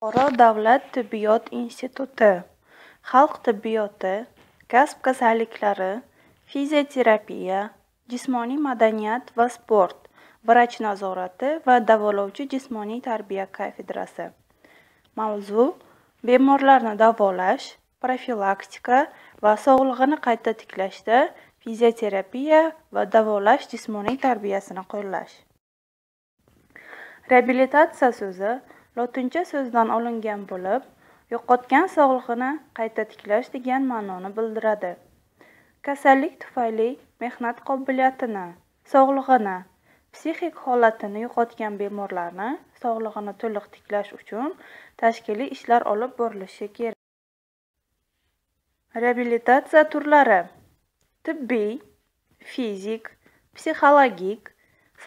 buxoro davlat tibbiyot instituti xalq tibbiyoti kasb kasalliklari fizioterapiya jismoniy madaniyat va sport vrach nazorati va davolovchi jismoniy tarbiya kafedrasi mavzu bemorlarni davolash profilaktika va sog'lig'ini qayta tiklashda fizioterapiya va davolash jismoniy tarbiyasini qo'llash reabilitatsiya so'zi lotincha so'zidan olingan bo'lib yo'qotgan sog'lig'ini qayta tiklash degan ma'noni bildiradi kasallik tufayli mehnat qobiliyatini sog'lig'ini psixik holatini yo'qotgan bemorlarni sog'lig'ini to'liq tiklash uchun tashkiliy ishlar olib borilishi kerak reabilitatsiya turlari tibbiy fizik psixologik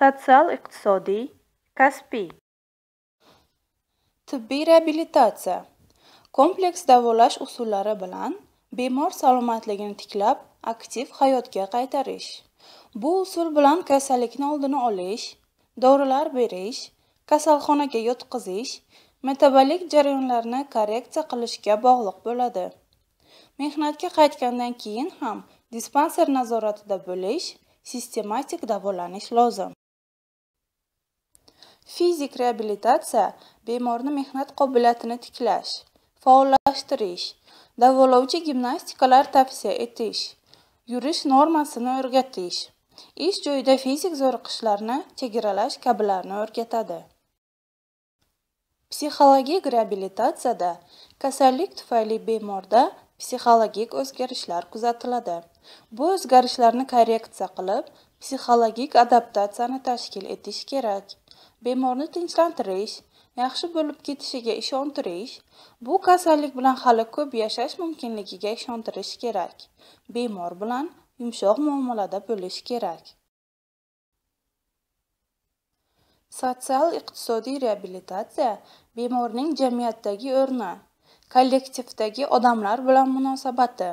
sotsial iqtisodiy kasbiy tibbiy reabilitatsiya kompleks davolash usullari bilan bemor salomatligini tiklab aktiv hayotga qaytarish bu usul bilan kasallikni oldini olish dorilar berish kasalxonaga yotqizish metabolik jarayonlarni korreksiya qilishga bog'liq bo'ladi mehnatga qaytgandan keyin ham dispanser nazoratida bo'lish sistematik davolanish lozim fizik reabilitatsiya bemorni mehnat qobiliyatini tiklash faollashtirish davolovchi gimnastikalar tavsiya etish yurish normasini o'rgatish ish joyida fizik zo'riqishlarni chegaralash kabilarni o'rgatadi psixologik reabilitatsiyada kasallik tufayli bemorda psixologik o'zgarishlar kuzatiladi bu o'zgarishlarni korreksiya qilib psixologik adaptatsiyani tashkil etish kerak bemorni tinchlantirish yaxshi bo'lib ketishiga ishontirish bu kasallik bilan hali ko'p yashash mumkinligiga ishontirish kerak bemor bilan yumshoq muomalada bo'lish kerak sotsial iqtisodiy reabilitatsiya bemorning jamiyatdagi o'rni kollektivdagi odamlar bilan munosabati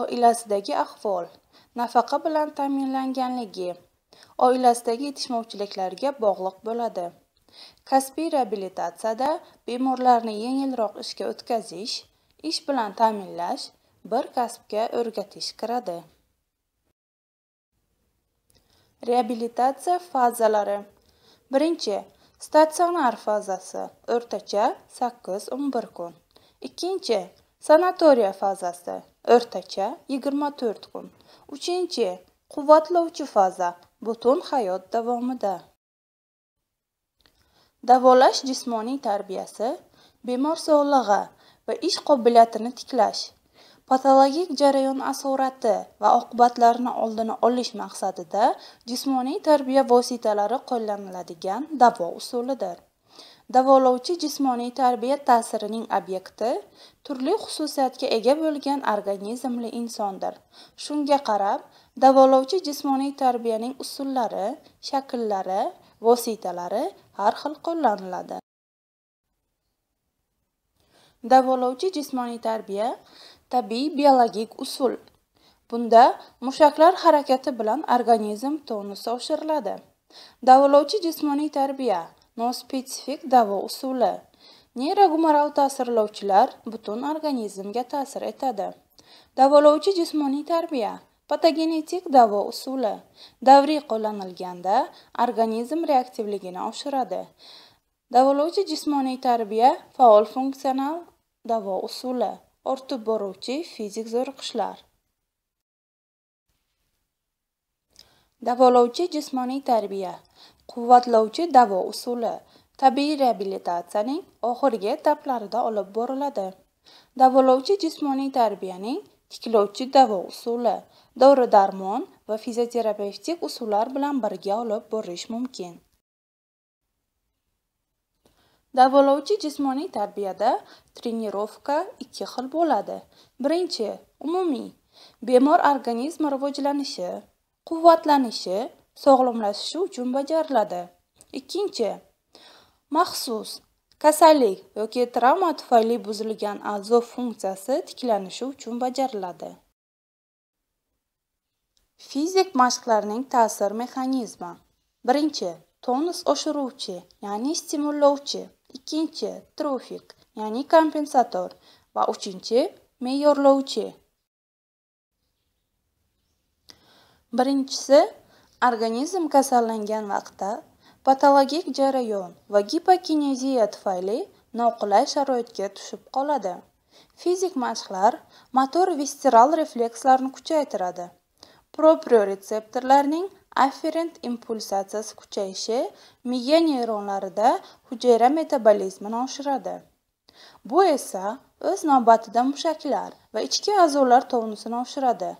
oilasidagi ahvol nafaqa bilan ta'minlanganligi oilasidagi yetishmovchiliklarga bog'liq bo'ladi kasbiy reabilitatsiyada bemorlarni yengilroq ishga o'tkazish ish bilan ta'minlash bir kasbga o'rgatish kiradi reabilitatsiya fazalari birinchi statsionar fazasi o'rtacha 8-11 kun ikkinchi sanatoriya fazasi o'rtacha 24 kun uchinchi quvvatlovchi faza butun hayot davomida davolash jismoniy tarbiyasi bemor sog'lig'i va ish qobiliyatini tiklash patologik jarayon asorati va oqibatlarini oldini olish maqsadida jismoniy tarbiya vositalari qo'llaniladigan davo usulidir davolovchi jismoniy tarbiya ta'sirining obyekti turli xususiyatga ega bo'lgan organizmli insondir shunga qarab davolovchi jismoniy tarbiyaning usullari shakllari vositalari har xil qo'llaniladi davolovchi jismoniy tarbiya tabiiy biologik usul bunda mushaklar harakati bilan organizm tonusi oshiriladi davolovchi jismoniy tarbiya nospetsifik davo usuli neyrogumoral ta'sirlovchilar butun organizmga ta'sir etadi davolovchi jismoniy tarbiya patogenetik davo usuli davriy qo'llanilganda organizm reaktivligini oshiradi davolovchi jismoniy tarbiya faol funksional davo usuli ortib boruvchi fizik zo'riqishlar davolovchi jismoniy tarbiya quvvatlovchi davo usuli tabiiy reabilitatsiyaning oxirgi etaplarida olib boriladi davolovchi jismoniy tarbiyaning tiklovchi davo usuli dori darmon va fizioterapevtik usullar bilan birga olib borish mumkin davolovchi jismoniy tarbiyada trenirovka ikki xil bo'ladi birinchi umumiy bemor organizmi rivojlanishi quvvatlanishi sog'lomlashishi uchun bajariladi ikkinchi maxsus kasallik yoki travma tufayli buzilgan a'zo funksiyasi tiklanishi uchun bajariladi Fizik mashqlarning ta'sir mexanizmi. Birinchi, tonus oshiruvchi, ya'ni stimullovchi. Ikkinchi, trofik, ya'ni kompensator. Va uchinchi, me'yorlovchi. Birinchisi, organizm kasallangan vaqtda patologik jarayon va gipokineziya tufayli noqulay sharoitga tushib qoladi. Fizik mashqlar motor visceral reflekslarni kuchaytiradi. proprioretseptorlarning afferent impulsatsiyasi kuchayishi miya neyronlarida hujayra metabolizmini oshiradi bu esa o'z navbatida mushaklar va ichki a'zolar tonusini oshiradi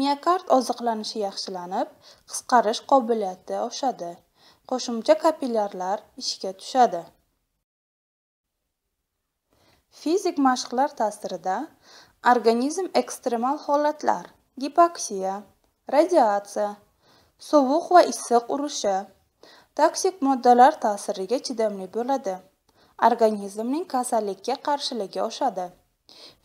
miokard oziqlanishi yaxshilanib qisqarish qobiliyati oshadi qo'shimcha kapillyarlar ishga tushadi fizik mashqlar ta'sirida organizm ekstremal holatlar gipoksiya radiatsiya sovuq va issiq urushi toksik moddalar ta'siriga chidamli bo'ladi organizmning kasallikka qarshiligi oshadi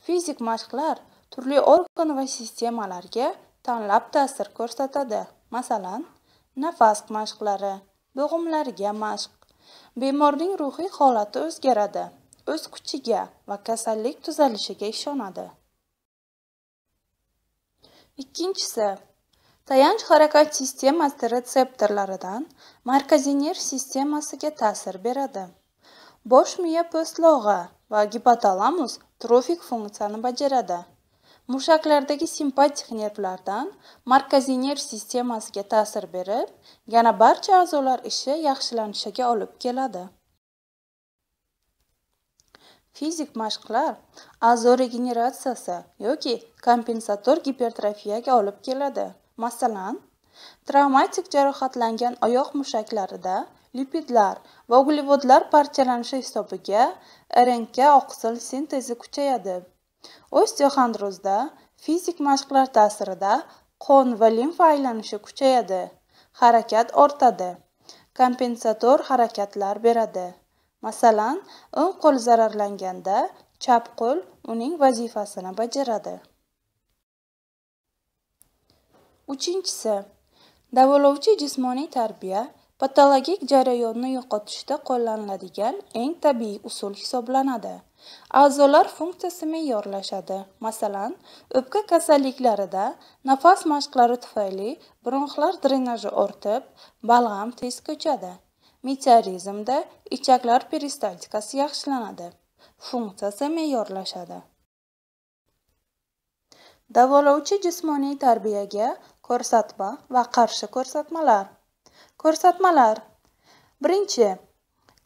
fizik mashqlar turli organ va sistemalarga tanlab ta'sir ko'rsatadi masalan nafas mashqlari bo'g'imlarga mashq bemorning ruhiy holati o'zgaradi o'z kuchiga va kasallik tuzalishiga ishonadi ikkinchisi tayanch harakat sistemasi retseptorlaridan markaziy nerv sistemasiga ta'sir beradi bosh miya po'stlog'i va gipotalamus trofik funksiyani bajaradi mushaklardagi simpatik nervlardan markaziy nerv sistemasiga ta'sir berib yana barcha a'zolar ishi yaxshilanishiga olib keladi fizik mashqlar a'zo regeneratsiyasi yoki kompensator gipertrofiyaga olib keladi masalan travmatik jarohatlangan oyoq mushaklarida lipidlar va uglevodlar parchalanishi hisobiga rnk oqsil sintezi kuchayadi osteoxondrozda fizik mashqlar ta'sirida qon va limfa aylanishi kuchayadi harakat ortadi kompensator harakatlar beradi masalan o'ng qo'l zararlanganda chap qo'l uning vazifasini bajaradi uchinchisi davolovchi jismoniy tarbiya patologik jarayonni yo'qotishda qo'llaniladigan eng tabiiy usul hisoblanadi a'zolar funksiyasi me'yorlashadi masalan o'pka kasalliklarida nafas mashqlari tufayli bronxlar drenaji ortib balg'am tez ko'chadi meteorizmda ichaklar peristaltikasi yaxshilanadi funksiyasi me'yorlashadi davolovchi jismoniy tarbiyaga ko'rsatma va qarshi ko'rsatmalar ko'rsatmalar birinchi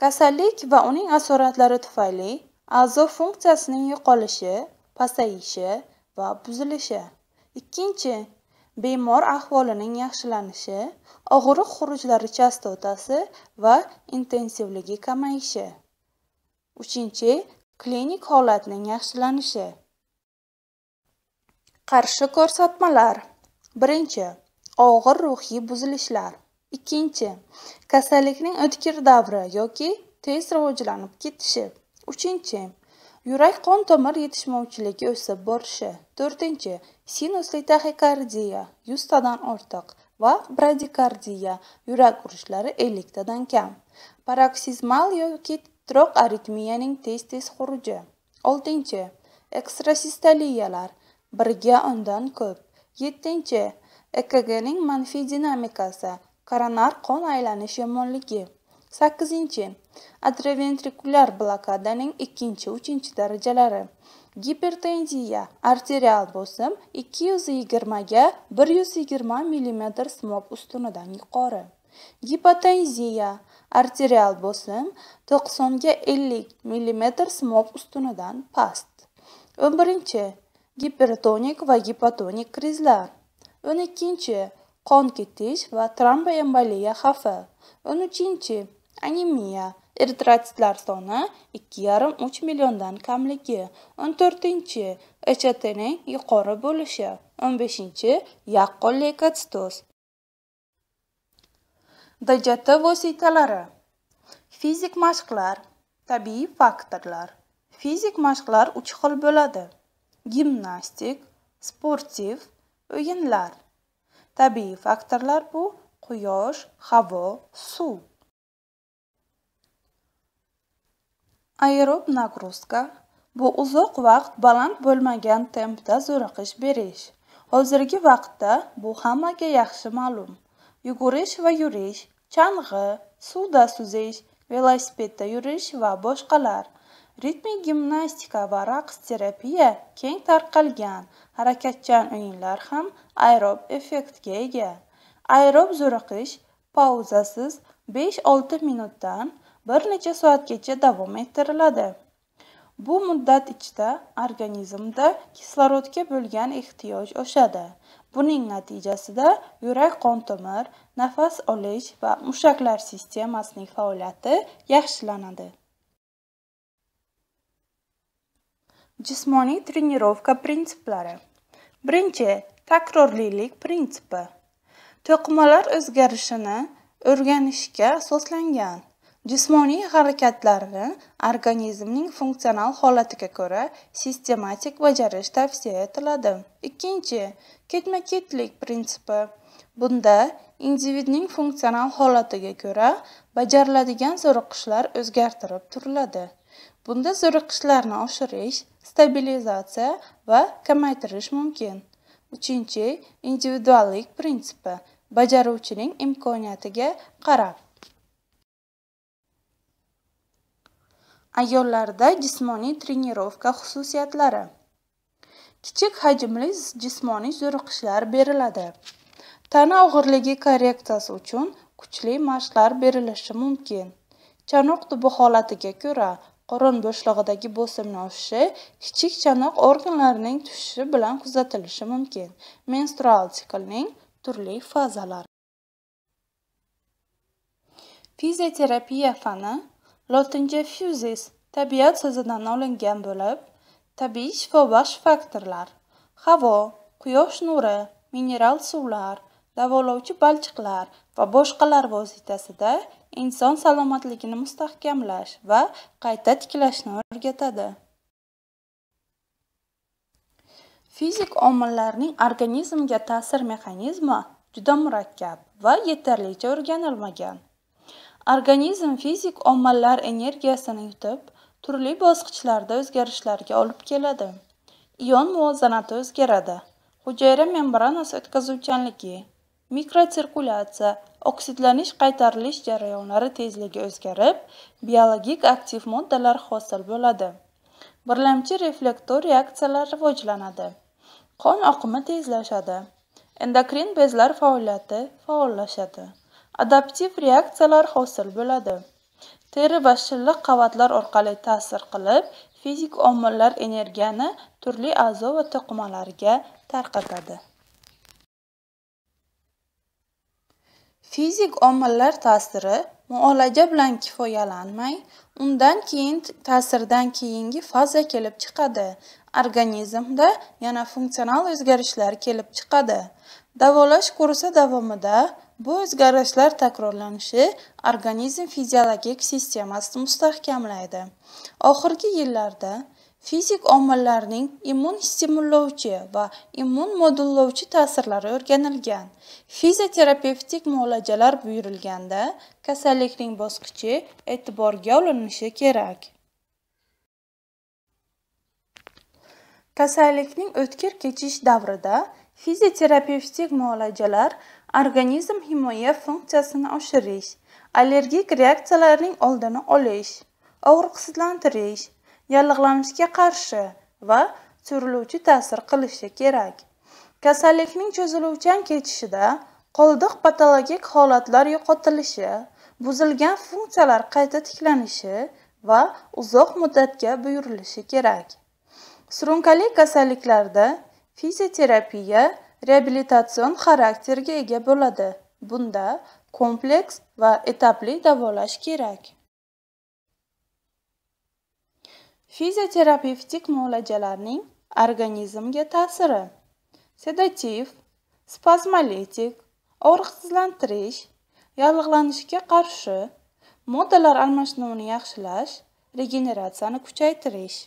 kasallik va uning asoratlari tufayli a'zo funksiyasining yo'qolishi pasayishi va buzilishi ikkinchi bemor ahvolining yaxshilanishi og'riq xurujlari chastotasi va intensivligi kamayishi uchinchi klinik holatning yaxshilanishi qarshi ko'rsatmalar birinchi og'ir ruhiy buzilishlar ikkinchi kasallikning o'tkir davri yoki tez rivojlanib ketishi uchinchi yurak qon tomir yetishmovchiligi o'sib borishi to'rtinchi sinusli taxikardiya tadan ortiq va bradikardiya yurak urishlari 50 tadan kam paroksizmal yoki troq aritmiyaning tez tez xuruji 6. ekstrasistoliyalar birga undan ko'p yettinchi ekgning manfiy dinamikasi koronar qon aylanish yomonligi 8. atroventrikulyar blokadaning 2-3 darajalari gipertenziya arterial bosim 220 ga 120 mm smob ustunidan yuqori gipotenziya arterial bosim ga 50 mm smob ustunidan past 11. gipertonik va gipotonik krizlar. 12. chi Qon ketish va tromboemboliya xavfi. 13. chi Anemiya, eritrotsitlar soni 2,5-3 milliondan kamligi. 14. chi ICHTning yuqori bo'lishi. 15. chi Yaqqol leykocitoz. DJT vositalari. Fizik mashqlar, tabiiy faktorlar. Fizik mashqlar 3 xil bo'ladi. gimnastik, sportiv o'yinlar. Tabiiy faktorlar bu quyosh, havo, suv. Aerob nagruzka bu uzoq vaqt baland bo'lmagan tempda zo'riqish berish. Hozirgi vaqtda bu hammaga yaxshi ma'lum. Yugurish va yurish, chang'i, suvda suzish, velosipedda yurish va boshqalar. ritmik gimnastika va raqs terapiya keng tarqalgan harakatchan o'yinlar ham aerob effektga ega aerob zo'riqish pauzasiz 5-6 minutdan bir necha soatgacha davom ettiriladi bu muddat ichida organizmda kislorodga bo'lgan ehtiyoj oshadi buning natijasida yurak qon tomir nafas olish va mushaklar sistemasining faoliyati yaxshilanadi Jismoniy trenirovka prinsiplari. Birinchi, takrorlilik prinsipi. To'qimalar o'zgarishini o'rganishga asoslangan jismoniy harakatlarni organizmning funksional holatiga ko'ra sistematik bajarish tavsiya etiladi. Ikkinchi, ketma-ketlik prinsipi. Bunda individning funksional holatiga ko'ra bajariladigan zo'riqishlar o'zgartirib turiladi. Bunda zo'riqishlarni oshirish, stabilizatsiya va kamaytirish mumkin. 3. Individuallik prinsipi bajaruvchining imkoniyatiga qarab Ayollarda jismoniy trenirovka xususiyatlari. Kichik hajmli jismoniy zo'riqishlar beriladi. Tana og'irligi korrektasi uchun kuchli mashqlar berilishi mumkin. Chanoq tubi holatiga ko'ra qorin bo'shlig'idagi bosimni oshishi kichik chanoq organlarining tushishi bilan kuzatilishi mumkin menstrual siklning turli fazalari fizioterapiya fani lotincha fyuzis tabiat so'zidan olingan bo'lib tabiiy shifobaxsh faktorlar havo quyosh nuri mineral suvlar davolovchi balchiqlar va boshqalar vositasida inson salomatligini mustahkamlash va qayta tiklashni o'rgatadi fizik omillarning organizmga ta'sir mexanizmi juda murakkab va yetarlicha o'rganilmagan organizm fizik omillar energiyasini yutib turli bosqichlarda o'zgarishlarga olib keladi ion muvozanati o'zgaradi hujayra membranasi o'tkazuvchanligi mikrotsirkulyatsiya oksidlanish qaytarilish jarayonlari tezligi o'zgarib biologik aktiv moddalar hosil bo'ladi birlamchi reflektor reaksiyalar rivojlanadi qon oqimi tezlashadi endokrin bezlar faoliyati faollashadi adaptiv reaksiyalar hosil bo'ladi teri va shilliq qavatlar orqali ta'sir qilib fizik omillar energiyani turli a'zo va to'qimalarga tarqatadi Fizik omillar ta'siri muolaja bilan kifoyalanmay, undan keyin ta'sirdan keyingi faza kelib chiqadi. Organizmda yana funksional o'zgarishlar kelib chiqadi. Davolash kursi davomida bu o'zgarishlar takrorlanishi organizm fiziologik sistemasini mustahkamlaydi. Oxirgi yillarda fizik omillarning immun stimullovchi va immun modullovchi ta'sirlari o'rganilgan fizioterapevtik muolajalar buyurilganda kasallikning bosqichi e'tiborga olinishi kerak kasallikning o'tkir kechish davrida fizioterapevtik muolajalar organizm himoya funksiyasini oshirish allergik reaksiyalarning oldini olish og'riqsizlantirish yallig'lanishga qarshi va suriluvchi ta'sir qilishi kerak kasallikning cho'ziluvchan kechishida qoldiq patologik holatlar yo'qotilishi buzilgan funksiyalar qayta tiklanishi va uzoq muddatga buyurilishi kerak surunkali kasalliklarda fizioterapiya reabilitatsion xarakterga ega bo'ladi bunda kompleks va etapli davolash kerak fizioterapevtik muolajalarning organizmga ta'siri sedativ spazmolitik og'riqsizlantirish yallig'lanishga qarshi moddalar almashinuvini yaxshilash regeneratsiyani kuchaytirish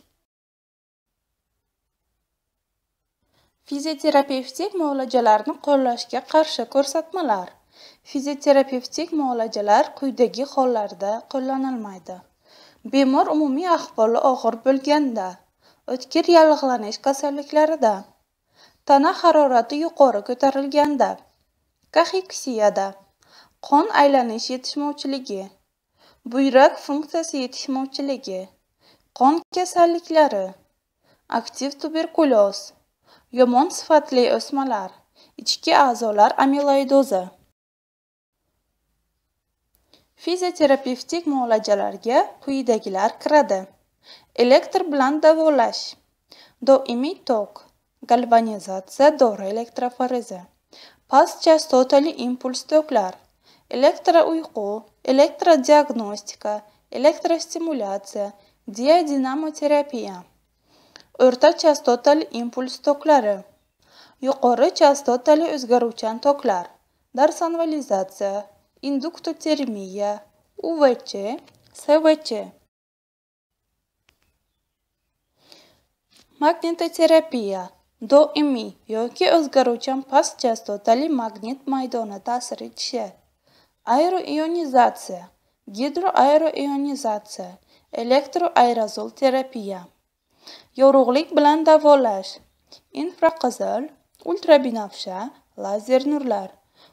fizioterapevtik muolajalarni qo'llashga qarshi ko'rsatmalar fizioterapevtik muolajalar quyidagi hollarda qo'llanilmaydi bemor umumiy ahvoli og'ir bo'lganda o'tkir yallig'lanish kasalliklarida tana harorati yuqori ko'tarilganda kaxiksiyada qon aylanish yetishmovchiligi buyrak funksiyasi yetishmovchiligi qon kasalliklari aktiv tuberkulyoz yomon sifatli o'smalar ichki a'zolar amiloidozi fizioterapevtik muolajalarga quyidagilar kiradi elektr bilan davolash doimiy tok galvanizatsiya dori elektroforezi past chastotali impuls toklar elektrouyqu elektrodiagnostika elektrostimulyatsiya diadinamoterapiya o'rta chastotali impuls toklari yuqori chastotali o'zgaruvchan toklar Darsonvalizatsiya, индуктотермия, УВЧ, СВЧ. Магнитотерапия. До ими, йоки озгоручам пас часто тали магнит майдона та срече. Аэроионизация. Гидроаэроионизация. Электроаэрозолтерапия. Йоруглик бланда волаш. Инфракозел. Ультрабинавша. Лазер нурлар.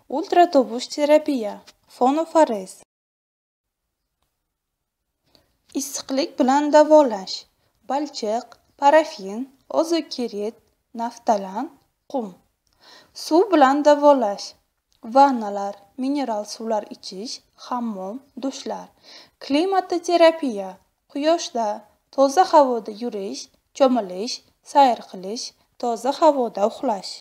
Ультратобуш терапия. fonoforez issiqlik bilan davolash balchiq parafin ozokirit naftalan qum suv bilan davolash vannalar mineral suvlar ichish hammom dushlar klimatoterapiya quyoshda toza havoda yurish cho'milish sayr qilish toza havoda uxlash